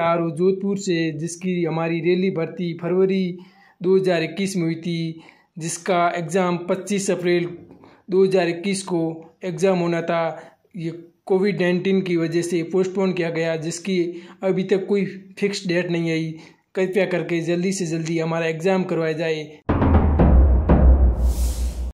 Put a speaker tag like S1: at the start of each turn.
S1: R O Jodhpur से जिसकी हमारी रैली भर्ती फरवरी 2021 में हुई थी जिसका एग्ज़ाम 25 अप्रैल 2021 को एग्ज़ाम होना था ये कोविड नाइन्टीन की वजह से पोस्टपोन किया गया जिसकी अभी तक कोई फिक्स डेट नहीं आई कृपया करके जल्दी से जल्दी हमारा एग्ज़ाम करवाया जाए